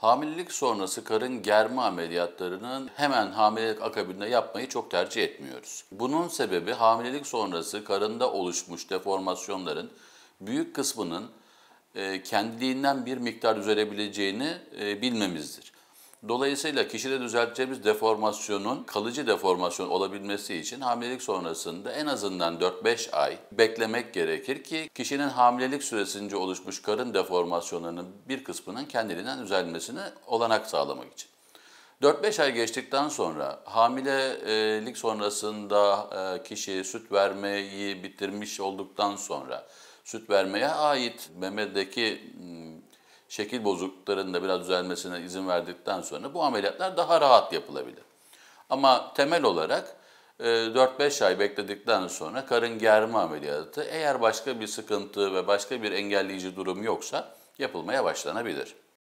Hamilelik sonrası karın germe ameliyatlarının hemen hamilelik akabinde yapmayı çok tercih etmiyoruz. Bunun sebebi hamilelik sonrası karında oluşmuş deformasyonların büyük kısmının e, kendiliğinden bir miktar düzelebileceğini e, bilmemizdir. Dolayısıyla kişide düzelteceğimiz deformasyonun kalıcı deformasyon olabilmesi için hamilelik sonrasında en azından 4-5 ay beklemek gerekir ki kişinin hamilelik süresince oluşmuş karın deformasyonlarının bir kısmının kendiliğinden düzelmesine olanak sağlamak için. 4-5 ay geçtikten sonra hamilelik sonrasında e, kişi süt vermeyi bitirmiş olduktan sonra süt vermeye ait memedeki şekil bozukluklarının da biraz düzelmesine izin verdikten sonra bu ameliyatlar daha rahat yapılabilir. Ama temel olarak 4-5 e, ay bekledikten sonra karın germe ameliyatı eğer başka bir sıkıntı ve başka bir engelleyici durum yoksa yapılmaya başlanabilir.